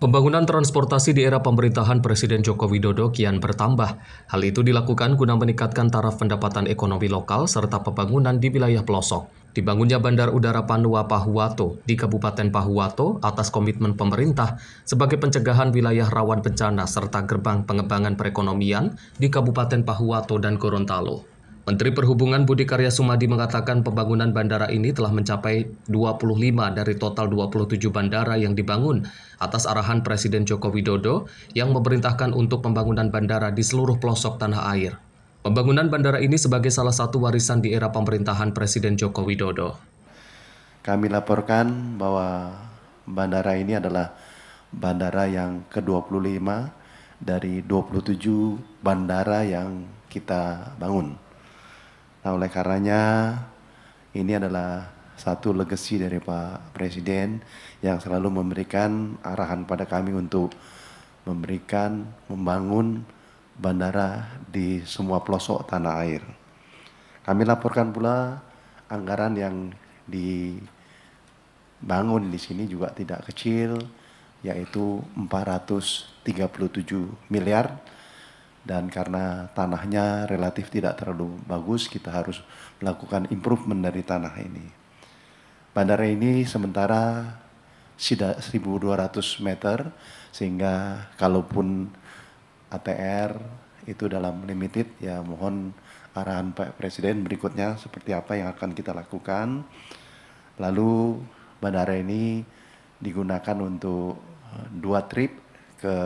Pembangunan transportasi di era pemerintahan Presiden Joko Widodo kian bertambah. Hal itu dilakukan guna meningkatkan taraf pendapatan ekonomi lokal serta pembangunan di wilayah pelosok. Dibangunnya Bandar Udara Panua Pahuwato di Kabupaten Pahuwato atas komitmen pemerintah sebagai pencegahan wilayah rawan bencana serta gerbang pengembangan perekonomian di Kabupaten Pahuwato dan Gorontalo. Menteri Perhubungan Budi Karya Sumadi mengatakan pembangunan bandara ini telah mencapai 25 dari total 27 bandara yang dibangun atas arahan Presiden Joko Widodo yang memerintahkan untuk pembangunan bandara di seluruh pelosok tanah air. Pembangunan bandara ini sebagai salah satu warisan di era pemerintahan Presiden Joko Widodo. Kami laporkan bahwa bandara ini adalah bandara yang ke-25 dari 27 bandara yang kita bangun. Nah oleh karenanya ini adalah satu legasi dari Pak Presiden yang selalu memberikan arahan pada kami untuk memberikan, membangun bandara di semua pelosok tanah air. Kami laporkan pula anggaran yang dibangun di sini juga tidak kecil, yaitu 437 miliar dan karena tanahnya relatif tidak terlalu bagus, kita harus melakukan improvement dari tanah ini. Bandara ini sementara 1200 meter, sehingga kalaupun ATR itu dalam limited, ya mohon arahan Pak Presiden berikutnya seperti apa yang akan kita lakukan. Lalu bandara ini digunakan untuk dua trip ke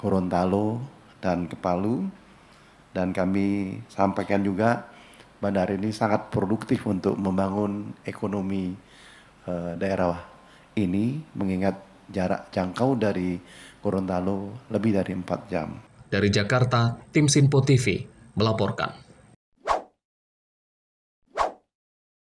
Gorontalo dan ke Palu. Dan kami sampaikan juga bandar ini sangat produktif untuk membangun ekonomi eh, daerah ini mengingat jarak jangkau dari Gorontalo lebih dari 4 jam. Dari Jakarta, tim Sinpo TV melaporkan.